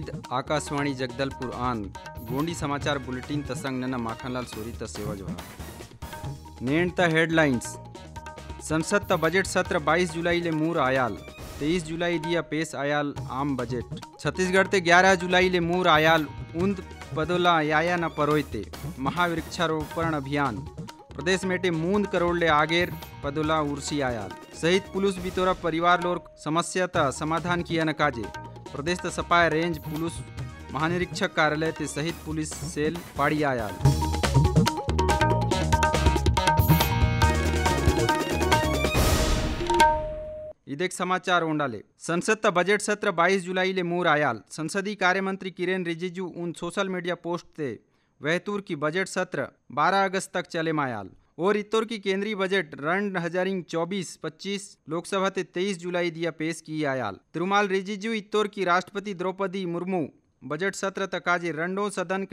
with Akashvani Jagdalpur आन गोंडी समाचार bulletin तसंग नना माखनलाल सोरी त सेवा जोहार नेण त हेडलाइंस संसद त बजट सत्र 22 जुलाई ले मूर आयाल 23 जुलाई दिया पेश आयाल आम बजट छत्तीसगढ़ ते 11 जुलाई ले मूर आयाल उंद पदोला याया न परोयते महावृक्षारोपण अभियान प्रदेश में टे मूंद करोड़ ले आगेर पदोला उर्सी आयाल सहित पुलिस बितोरा परिवार लोर समस्या त समाधान किया न काजे प्रदेश द सफायर रेंज पुलिस महानिरीक्षक कार्यालय से सहित पुलिस सेल पाडियायाल इदेक समाचार ఉండలే ਸੰਸદତ బడ్జెట్ సత్ర 22 జూలైలే మూరాయల్ సంसदी కార్యమంత్రి కిరణ్ రిజిజున్ సోషల్ మీడియా పోస్ట్ సే వెతుర్ కి బడ్జెట్ సత్ర 12 ఆగస్ట్ తక్ చలే మాయల్ और इतोर की केंद्रीय बजट रन हजारिंग चौबीस पच्चीस लोकसभा ते तेईस जुलाई दिया पेश की आयाल तिरुमाल रिजिजू इतोर की राष्ट्रपति द्रौपदी मुर्मू बजट सत्र तक आज रणो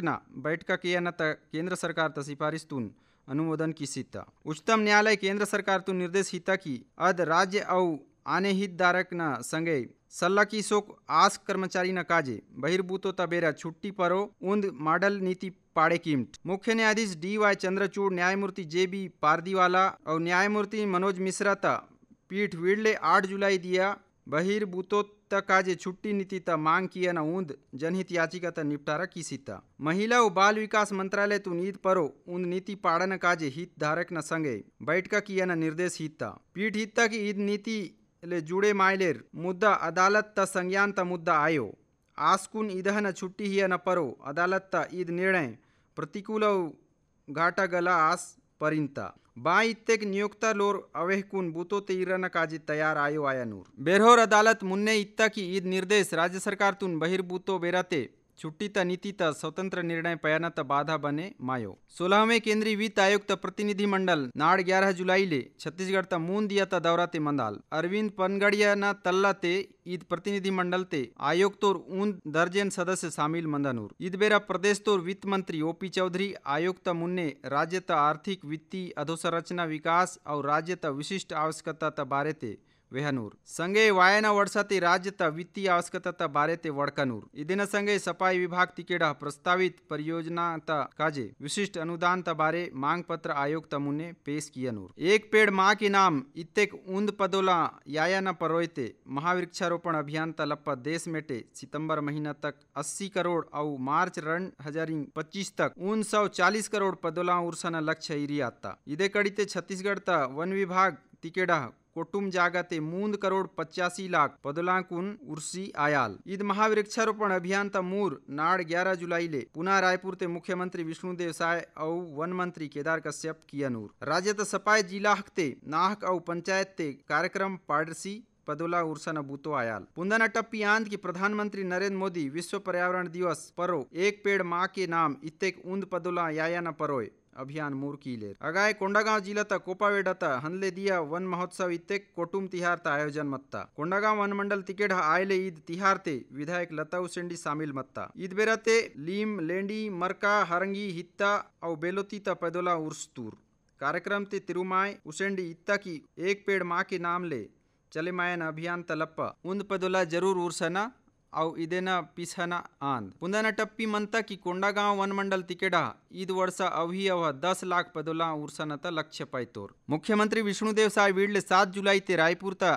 ना बैठक केयन केंद्र सरकार त तुन अनुमोदन की सीता उच्चतम न्यायालय केंद्र सरकार तुन निर्देश हिता की अद राज्य औ आने हितधारक न संगे सल्ला की शोक आस कर्मचारी न काजे बहिर्भूतो तबेरा छुट्टी परो उन्द मॉडल नीति पाड़ेकिमट मुख्य न्यायाधीश डी वाई चंद्रचूड़ न्यायमूर्ति जे बी पारदीवाला और न्यायमूर्ति मनोज मिश्रा ता पीठ वीडले आठ जुलाई दिया बहिर्भूतों तक आज छुट्टी नीति त मांग किया न ऊंद जनहित याचिका त निपटारा की सीता महिला और बाल विकास मंत्रालय तु नीत परो ऊंद नीति पाड़न काज हित धारक न संगे बैठक किया न निर्देश हिता पीठ हित की ईद नीति ले जुड़े मायलेर मुद्दा अदालत त संज्ञान त मुद्दा आयो आसकुन ईदह न छुट्टी ही न परो अदालत त ईद निर्णय प्रतिकूलौ ಘಾಟಗಳ आस ಪರಿಂತ बा इत्तेक नियोक्ता लोर अवेहकुन बूतो तेरना काजी तैयार आयो आया नूर बेरहोर अदालत मुन्ने इत्ता की ईद निर्देश राज्य सरकार तुन बहिर्बूतो बेराते छुट्टी त नीति त स्वतंत्र निर्णय पयन त बाधा बने मायो सोलहवें केंद्रीय वित्त आयोग त नाड़ ग्यारह जुलाई ले छत्तीसगढ़ त मून दिया त दौरा ते मंदाल अरविंद पनगड़िया न तल्ला ते ईद प्रतिनिधि मंडल ते आयोग तोर उन दर्जन सदस्य शामिल मंदनूर ईद बेरा प्रदेश तोर वित्त मंत्री ओपी चौधरी आयोग त मुन्ने राज्य त आर्थिक वित्तीय अधोसंरचना विकास और राज्य त विशिष्ट आवश्यकता त बारे ते संगे वायना ವಾಯನ ವರ್ಷತಿ ರಾಜ್ಯದ ವಿತ್ತೀಯ ಅವಶ್ಯಕತಾ ಬಾರೆತೆ ವಡಕನೂರು ಇದನ್ನ ಸಂಘೆ ಸಫಾಯಿ ವಿಭಾಗ ತಿಕೇಡ ಪ್ರಸ್ತಾवित परियोजना ता काजे विशिष्ट अनुदान ता बारे मांग पत्र आयोग तमुन ने पेश किया नूर एक पेड़ माँ के नाम इतेक उंद पदोला याया न परोयते महावृक्षारोपण अभियान तलप्पा देश मेटे सितम्बर महीना तक अस्सी करोड़ और मार्च रन हजारी पच्चीस तक उन सौ चालीस करोड़ पदोला उर्सन लक्ष्य इरियाता इधे कड़ी छत्तीसगढ़ ता वन विभाग तिकेड़ा कोटुम जागते मूंद करोड़ पचासी लाख पदलाकुन उर्सी आयाल ईद महावृक्षारोपण अभियान तमूर नाड़ ग्यारह जुलाई ले पुनः रायपुर ते मुख्यमंत्री विष्णुदेव साय और वन मंत्री केदार कश्यप की अनूर राज्य सपाई जिला हकते नाहक और पंचायत ते कार्यक्रम पाडरसी पदोला उर्सन बूतो आयाल पुंदन टप्पी आंद की प्रधानमंत्री नरेंद्र मोदी विश्व पर्यावरण दिवस परो एक पेड़ माँ के नाम इतेक उन्द पदोला याया न परोय अभियान ले अगाय कोंडागांव जिला कोपावे ता हनले दिया वन महोत्सव इते कोटुम तिहार ता आयोजन मत्ता कोंडागांव वन मंडल तिकेट आयले ईद तिहार ते विधायक लता उसेंडी शामिल मत्ता ईद बेरा ते लीम लेंडी मरका हरंगी हित्ता और बेलोती ता पैदोला उर्सतूर कार्यक्रम ते तिरुमाय उसेंडी इत्ता की एक पेड़ माँ के नाम ले चले मायन अभियान तलप्पा उन्द पदोला जरूर उर्सना ಅವು ಇದೇನ ಪಿಸನ ಆಂದ್ ಪುಂದನ ಟಪ್ಪಿ ಮಂತ ಕಿ ಕೊಂಡಗಾಂವ್ ವನಮಂಡಲ್ ತಿಕೆಡ ಈದ್ ವರ್ಷ ಅವಹಿ ಅವ ದಸ್ ಲಾಖ ಪದುಲಾ ಉರ್ಸನತ ಲಕ್ಷ್ಯ ಪಾಯ್ತೋರ್ मुख्यमंत्री विष्णुदेव साय वीडले सात जुलाई ते रायपुर ता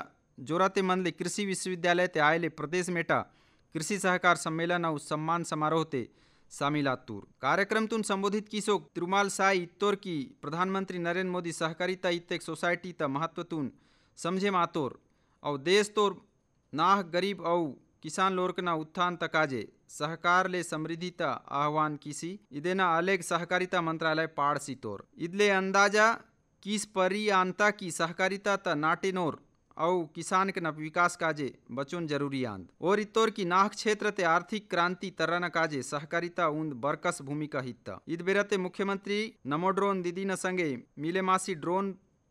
जोराते मनले कृषि विश्वविद्यालय ते आयले प्रदेश मेटा कृषि सहकार सम्मेलन और सम्मान समारोह ते शामिल सामिलातूर कार्यक्रम तुन संबोधित किसो त्रुमाल साय इत्तोर की प्रधानमंत्री नरेंद्र मोदी सहकारिता इत्तेक सोसाइटी ता महत्व तुन समझे मातोर और देश तोर नाह गरीब और किसान लोर के ಕಿಸಾನ್ ಲೋರ್ಕನ ಉತ್ಥಾನ್ ತಕಾಜೆ ಸಹಕಾರಲೆ ಸಮೃದ್ಧಿತ ಆಹ್ವಾನ್ ಕಿಸಿ ಇದೇನ ಅಲೆಗ್ ಸಹಕಾರಿತಾ ಮಂತ್ರಾಲಯ ಪಾಡ್ಸಿ ತೋರ್ ಇದ್ಲೆ ಅಂದಾಜ ಕಿಸ್ ಪರಿ ಆಂತಾ ಕಿ ಸಹಕಾರಿತಾ ತ ನಾಟಿನೋರ್ अउ किसान के नप विकास काजे बचुन जरूरी आंद और इतोर की नाहक क्षेत्र ते आर्थिक क्रांति तरण काजे सहकारिता उन्द बरकस भूमिका हित्ता इत बेरते मुख्यमंत्री नमो ड्रोन दीदी न संगे मिले मासी ड्रोन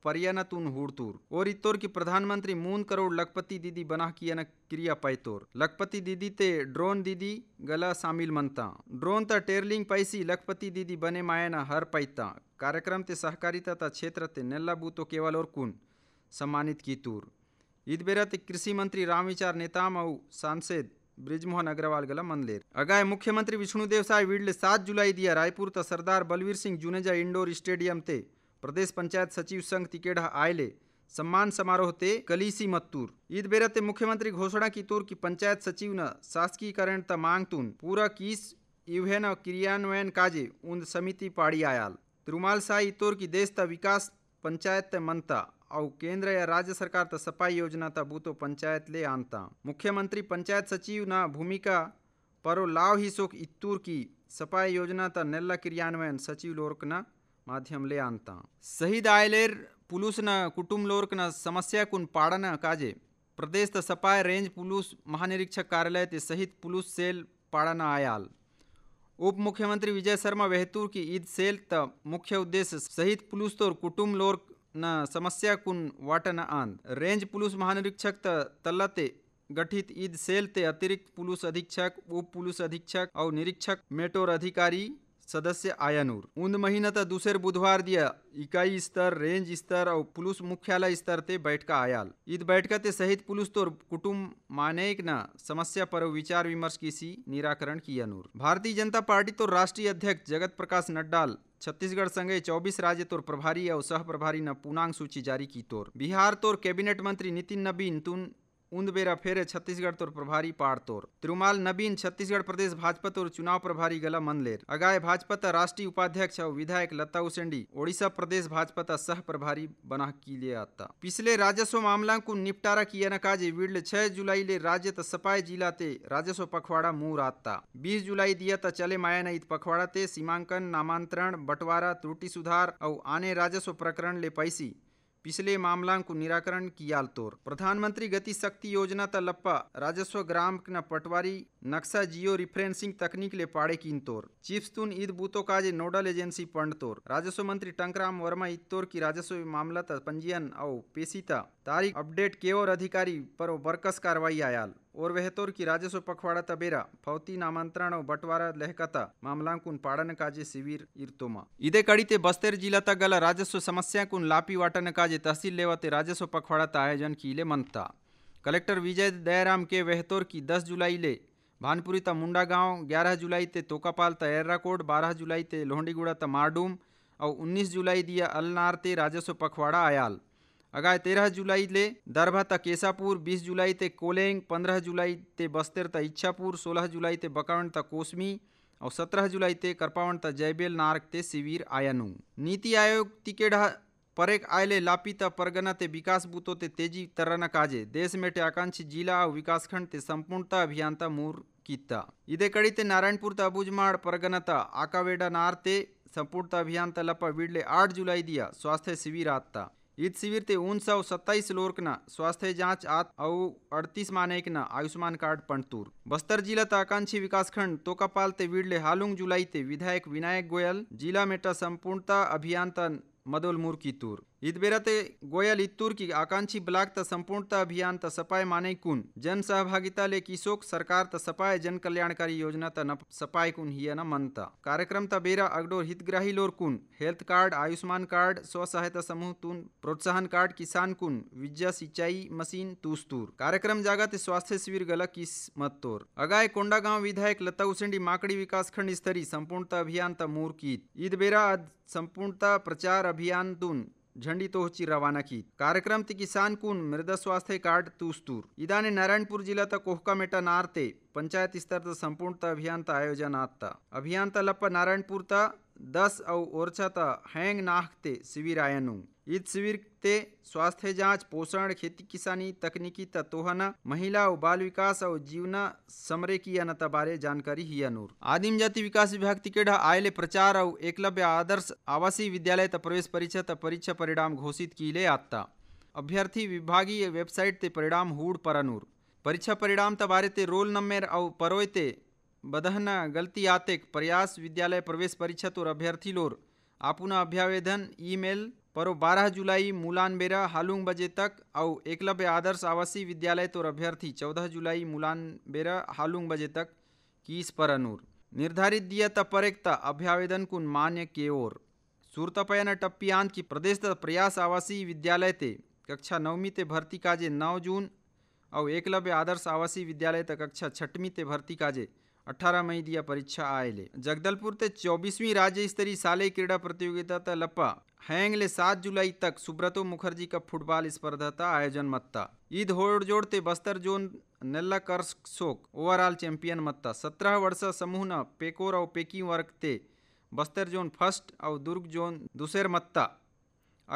तुन हुड़तूर और इतोर की प्रधानमंत्री मून करोड़ लखपति दीदी बना किया न क्रिया पैतोर लखपति दीदी ते ड्रोन दीदी गला शामिल मनता ड्रोन ता टेरलिंग पैसी लखपति दीदी बने मायना हर पैता कार्यक्रम ते सहकारिता ता क्षेत्र ते नेल्ला बूतो केवल और कुन सम्मानित की तूर ईद बेरा ते कृषि मंत्री रामविचार नेताम मऊ सांसद ब्रिजमोहन अग्रवाल गला मंदलेर अगाय मुख्यमंत्री विष्णुदेव साय विडले सात जुलाई दिया रायपुर त सरदार बलवीर सिंह जुनेजा इंडोर स्टेडियम ते प्रदेश पंचायत सचिव संघ ತಿಕೇಡ आयले सम्मान समारोह ते कलीसी मत्तूर ईद बेरते मुख्यमंत्री घोषणा की तूर की पंचायत सचिव न शासकीकरण त मांग तुन पूरा किस इवेन क्रियान्वयन काजे उन समिति पाड़ी आयाल त्रुमाल साई तोर की देश त विकास पंचायत त मनता और केंद्र या राज्य सरकार त सफाई योजना त बूतो पंचायत ले आनता मुख्यमंत्री पंचायत सचिव न भूमिका परो लाव ही सोख इत्तूर की सफाई योजना त नेल्ला क्रियान्वयन सचिव लोरकना माध्यम ले ಮಾಧ್ಯಮಲೆ ಅಂತ ಸಹಿದ್ ಆಯ್ಲೇರ್ ಪುಲುಸ್ನ न समस्या कुन पाड़न काजे प्रदेश त सपाय रेंज पुलिस महानिरीक्षक कार्यालय ते शहीद पुलिस सेल पाड़न आयाल उप मुख्यमंत्री विजय शर्मा वेहतूर की ईद सेल त मुख्य उद्देश्य शहीद पुलिस तोर कुटुम लोर न समस्या कुन वाटन आंद रेंज पुलिस महानिरीक्षक तलते तल्लते गठित ईद सेल ते अतिरिक्त पुलिस अधीक्षक उप पुलिस अधीक्षक और निरीक्षक मेटोर अधिकारी सदस्य आयानूर महीना तक दूसर बुधवार दिया इकाई स्तर रेंज स्तर और पुलिस मुख्यालय स्तर ते बैठक आयाल इत बैठक ते सहित पुलिस तोर कुटुम माने न समस्या पर विचार विमर्श सी निराकरण किया अनूर भारतीय जनता पार्टी तो राष्ट्रीय अध्यक्ष जगत प्रकाश नड्डाल छत्तीसगढ़ संगे 24 राज्य तोर प्रभारी और सह प्रभारी न पूर्णांग सूची जारी की तोर बिहार तोर कैबिनेट मंत्री नितिन नबीन तुन उन्दबेरा फेरे छत्तीसगढ़ तोर प्रभारी पाड़ तोर तिरुमाल नबीन छत्तीसगढ़ प्रदेश भाजपा तोर चुनाव प्रभारी गला मनलेर अगाय भाजपा राष्ट्रीय उपाध्यक्ष और विधायक लता उसेंडी ओडिशा प्रदेश भाजपा का सह प्रभारी बना की लिए आता पिछले राजस्व मामला को निपटारा किया काजे वीडल छह जुलाई ले राज्य तपाई जिला ते राजस्व पखवाड़ा मूर आता बीस जुलाई दिया ता चले माया नईत पखवाड़ा ते सीमांकन नामांतरण बंटवारा त्रुटि सुधार और आने राजस्व प्रकरण ले पैसी पिछले मामला को निराकरण किया तोर प्रधानमंत्री गति शक्ति योजना तलप्पा राजस्व ग्राम न पटवारी नक्शा जियो रिफरेंसिंग तकनीक ले पाड़े किंतोर चिप्सतून ईद बूतो काजे नोडल एजेंसी पंड तोर राजस्व मंत्री टंकराम वर्मा इतोर की राजस्व मामला पंजीयन और पेशीता तारीख अपडेट के और अधिकारी पर बरकस कार्रवाई आयाल और वहतोर की राजस्व पखवाड़ा तबेरा फौती नामांतरण और बंटवारा लहकता कुन पाड़न काजे शिविर इरतोमा इदे कड़ी ते बस्तर जिला तक गला राजस्व समस्या कुन लापी वाटन काजे तहसील लेवते राजस्व पखवाड़ा आयोजन की ले मनता कलेक्टर विजय दयाराम के वहतोर की 10 जुलाई ले भानपुरी त मुंडा गांव ग्यारह जुलाई ते तोकापाल त एर्राकोट बारह जुलाई ते लोहंडीगुड़ा त मारडूम और उन्नीस जुलाई दिया अलनार ते राजस्व पखवाड़ा आयाल अगाय तेरह जुलाई ले दरभा त केसापुर बीस जुलाई ते कोलेंग पंद्रह जुलाई ते बस्तर त इच्छापुर सोलह जुलाई ते बकावंड त कोसमी और सत्रह जुलाई ते करपावंड त जयबेल नारक ते शिविर आयानू नीति आयोग तिकेढ़ परेक आयले लापिता परगना ते विकास बूतों ते तेजी तरना काजे देश में टे आकांक्षी जिला और विकासखंड ते संपूर्णता अभियान मूर किता इदे कड़ी ते नारायणपुर ता अबुजमाड़ परगना ता आकावेडा नार ते संपूर्णता अभियान लपा विडले आठ जुलाई दिया स्वास्थ्य शिविर आता इत शिविर ते उन सौ सत्ताईस लोरकना स्वास्थ्य जांच आत और अड़तीस मानेकना आयुष्मान कार्ड पंटूर बस्तर जिला आकांक्षी विकास खंड तोकापाल ते विडले हालुंग जुलाई ते विधायक विनायक गोयल जिला मेटा संपूर्णता अभियान ता मदोलमूर की तूर ईद ते गोयल इत्तूर की आकांक्षी ब्लॉक त संपूर्णता अभियान त सपाय माने कुन जन सहभागिता ले किसोक सरकार त सपाय जन कल्याणकारी योजना त न सपाय कुन ही न मनता कार्यक्रम त बेरा अगडोर हितग्राही लोर कुन हेल्थ कार्ड आयुष्मान कार्ड स्व सहायता समूह तुन प्रोत्साहन कार्ड किसान कुन विद्या सिंचाई मशीन तूस्तूर कार्यक्रम जागत स्वास्थ्य शिविर गलत किस मत अगाय कोंडा गांव विधायक लता उसेंडी माकड़ी विकास खंड स्तरीय संपूर्णता अभियान त की ईद बेरा संपूर्णता प्रचार अभियान तुन झंडी तोहची की कार्यक्रम ती किसान कुन मृदा स्वास्थ्य कार्ड तूस्तूर इदाने नारायणपूर जिल्लात मेटा नारते ಪಂಚಾಯತ್ ಸ್ತರದ ಸಂಪೂರ್ಣ ಅಭಿಯಾನತ ಆಯೋಜನ ಆಗ್ತಾ ಅಭಿಯಾನತ नारायणपुर ನಾರಾಯಣಪುರ್ತ दस और ओरछत हैंग नाखते शिविर आयनु ईद शिविर ते स्वास्थ्य जांच पोषण खेती किसानी तकनीकी तत्ोहन महिला और बाल विकास और जीवना समरे की अनता बारे जानकारी ही अनूर आदिम जाति विकास विभाग तिकेढ़ आयले प्रचार और एकलव्य आदर्श आवासीय विद्यालय त प्रवेश परीक्षा त परीक्षा परिणाम घोषित किले आता अभ्यर्थी विभागीय वेबसाइट ते परिणाम हुड़ पर अनूर परीक्षा परिणाम त बारे ते रोल नंबर और परोय गलती आतेक प्रयास विद्यालय प्रवेश परीक्षा तोर अभ्यर्थी लोर आपुना अभ्यावेदन ईमेल परो 12 जुलाई मुलान बेरा हालुंग बजे तक और एकलव्य आदर्श आवासीय विद्यालय तोर अभ्यर्थी 14 जुलाई मुलान बेरा हालुंग बजे तक कीस पर अनूर निर्धारित दिया तपरेक्ता अभ्यावेदन कुन मान्य के ओर सूरतपयन आंत की प्रदेश प्रयास आवासीय विद्यालय ते कक्षा नवमी ते भर्ती काजे नौ जून और एकलव्य आदर्श आवासीय विद्यालय तक कक्षा छठवीं ते भर्ती काजे मई दिया परीक्षा પરીક્ષા ले जगदलपुर ते चौबीसवीं राज्य स्तरीय साले क्रीड़ा प्रतियोगिता था लपा ले सात जुलाई तक सुब्रतो मुखर्जी का फुटबॉल स्पर्धा था आयोजन मत्ता ईद होड़ जोड़ते बस्तर जोन नेल्ला कर्स शोक ओवरऑल चैंपियन मत्ता सत्रह वर्ष समूह न पेकोर और पेकी वर्ग ते बस्तर जोन फर्स्ट और दुर्ग जोन दूसर मत्ता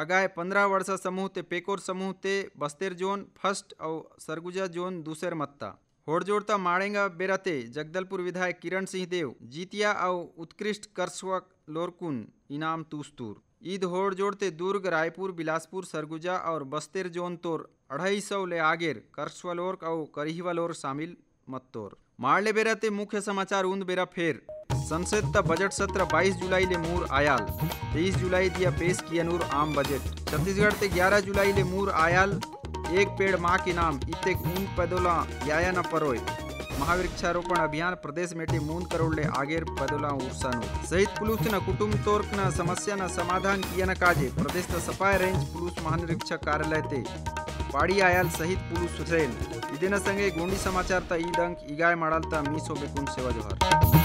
अगाय पंद्रह वर्ष समूह ते पेकोर समूह ते बस्तर जोन फर्स्ट और सरगुजा जोन दूसर मत्ता होड़जोड़ता माड़ेगा बेराते जगदलपुर विधायक किरण सिंह देव जीतिया और उत्कृष्ट करस्वक लोरकुन इनाम तुस्तूर ईद होड़ जोड़ते दुर्ग रायपुर बिलासपुर सरगुजा और बस्तर जोन तोर अढ़ाई सौ ले आगेर करस्वलोर और करहीवलोर शामिल मत्तोर मारले बेरा ते मुख्य समाचार उन्द बेरा फेर संसद का बजट सत्र 22 जुलाई ले मूर आयाल 23 जुलाई दिया पेश किया नूर आम बजट छत्तीसगढ़ ते 11 जुलाई ले मूर आयाल एक पेड़ माँ की नाम इतने ऊन पदोला याया न परोय महावृक्षारोपण अभियान प्रदेश मेटी मूंद करोड़ ले आगेर बदला उत्साह सहित पुलिस न कुटुंब तोर्क समस्या न समाधान किया न काजे प्रदेश का सफाई रेंज पुलिस महानिरीक्षक कार्यालय ते पाड़ी आयल सहित पुलिस रेल इदिन संगे गोंडी समाचार ता ईद अंक इगाय मड़ाल ता मीसो बेकुन सेवा जोहर